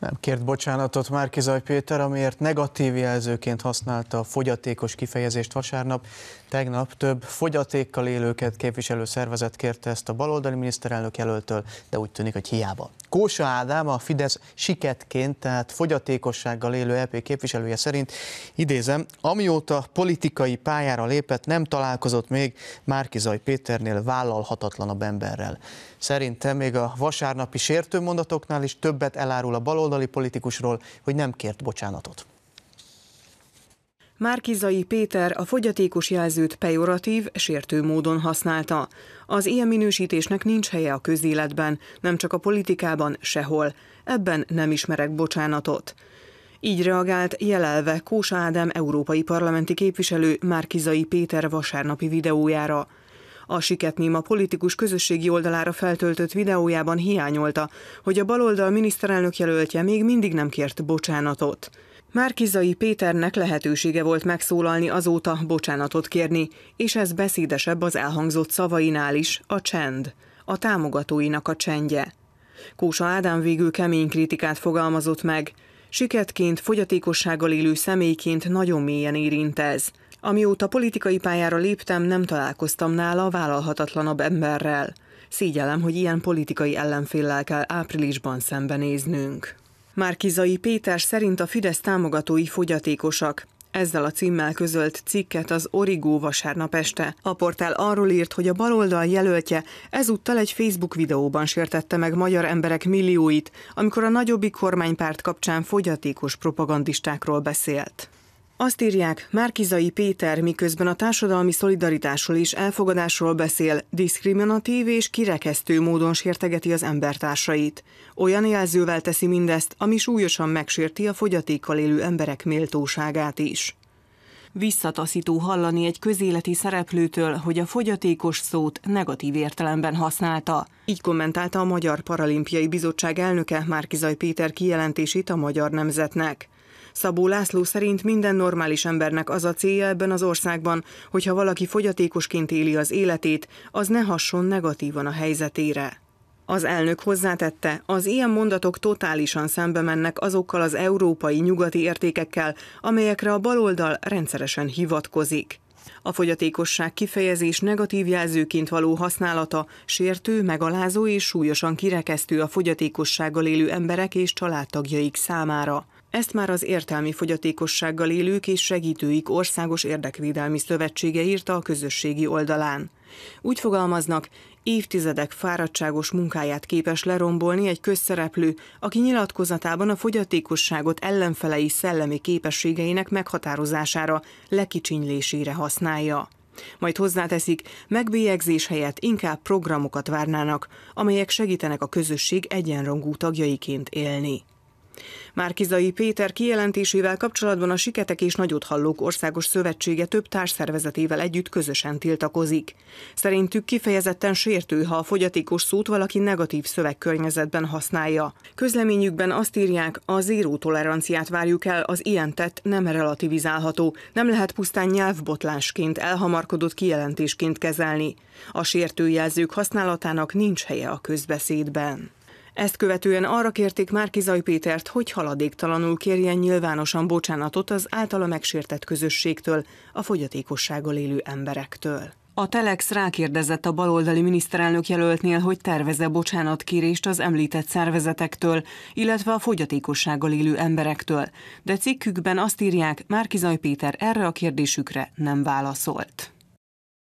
Nem kért bocsánatot Márkizaj Péter, amiért negatív jelzőként használta a fogyatékos kifejezést vasárnap. Tegnap több fogyatékkal élőket képviselő szervezet kérte ezt a baloldali miniszterelnök jelöltől, de úgy tűnik, hogy hiába. Kósa Ádám a Fidesz siketként, tehát fogyatékossággal élő EP képviselője szerint, idézem, amióta politikai pályára lépett, nem találkozott még Márkizaj Péternél vállalhatatlanabb emberrel. Szerintem még a vasárnapi sértőmondatoknál mondatoknál is többet elárul a baloldali baloldali politikusról, hogy nem kért bocsánatot. Márkizai Péter a fogyatékos jelzőt pejoratív, sértő módon használta. Az ilyen minősítésnek nincs helye a közéletben, nem csak a politikában, sehol. Ebben nem ismerek bocsánatot. Így reagált jelelve Kósa Ádám európai parlamenti képviselő Márkizai Péter vasárnapi videójára. A siketném a politikus közösségi oldalára feltöltött videójában hiányolta, hogy a baloldal miniszterelnök jelöltje még mindig nem kért bocsánatot. Márkizai Péternek lehetősége volt megszólalni azóta bocsánatot kérni, és ez beszédesebb az elhangzott szavainál is, a csend, a támogatóinak a csendje. Kósa Ádám végül kemény kritikát fogalmazott meg. Siketként, fogyatékossággal élő személyként nagyon mélyen érint ez. Amióta politikai pályára léptem, nem találkoztam nála vállalhatatlanabb emberrel. Szígyelem, hogy ilyen politikai ellenféllel kell áprilisban szembenéznünk. Márkizai Péter szerint a Fidesz támogatói fogyatékosak. Ezzel a címmel közölt cikket az Origó vasárnap este. A portál arról írt, hogy a baloldal jelöltje ezúttal egy Facebook videóban sértette meg magyar emberek millióit, amikor a nagyobbik kormánypárt kapcsán fogyatékos propagandistákról beszélt. Azt írják, Márkizai Péter miközben a társadalmi szolidaritásról és elfogadásról beszél, diszkriminatív és kirekesztő módon sértegeti az embertársait. Olyan jelzővel teszi mindezt, ami súlyosan megsérti a fogyatékkal élő emberek méltóságát is. Visszataszító hallani egy közéleti szereplőtől, hogy a fogyatékos szót negatív értelemben használta. Így kommentálta a Magyar Paralimpiai Bizottság elnöke Márkizai Péter kijelentését a magyar nemzetnek. Szabó László szerint minden normális embernek az a célja ebben az országban, hogyha valaki fogyatékosként éli az életét, az ne hasson negatívan a helyzetére. Az elnök hozzátette, az ilyen mondatok totálisan szembe mennek azokkal az európai nyugati értékekkel, amelyekre a baloldal rendszeresen hivatkozik. A fogyatékosság kifejezés negatív jelzőként való használata sértő, megalázó és súlyosan kirekesztő a fogyatékossággal élő emberek és családtagjaik számára. Ezt már az értelmi fogyatékossággal élők és segítőik Országos Érdekvédelmi Szövetsége írta a közösségi oldalán. Úgy fogalmaznak, évtizedek fáradtságos munkáját képes lerombolni egy közszereplő, aki nyilatkozatában a fogyatékosságot ellenfelei szellemi képességeinek meghatározására, lekicsinylésére használja. Majd hozzáteszik, megbélyegzés helyett inkább programokat várnának, amelyek segítenek a közösség egyenrangú tagjaiként élni. Márkizai Péter kijelentésével kapcsolatban a Siketek és Nagyot Hallók Országos Szövetsége több társszervezetével együtt közösen tiltakozik. Szerintük kifejezetten sértő, ha a fogyatékos szót valaki negatív szövegkörnyezetben használja. Közleményükben azt írják, a zéró toleranciát várjuk el, az ilyen tett nem relativizálható, nem lehet pusztán nyelvbotlásként, elhamarkodott kijelentésként kezelni. A sértőjelzők használatának nincs helye a közbeszédben. Ezt követően arra kérték Márkizaj Pétert, hogy haladéktalanul kérjen nyilvánosan bocsánatot az általa megsértett közösségtől, a fogyatékossággal élő emberektől. A Telex rákérdezett a baloldali miniszterelnök jelöltnél, hogy terveze bocsánatkérést az említett szervezetektől, illetve a fogyatékossággal élő emberektől, de cikkükben azt írják, Márkizaj Péter erre a kérdésükre nem válaszolt.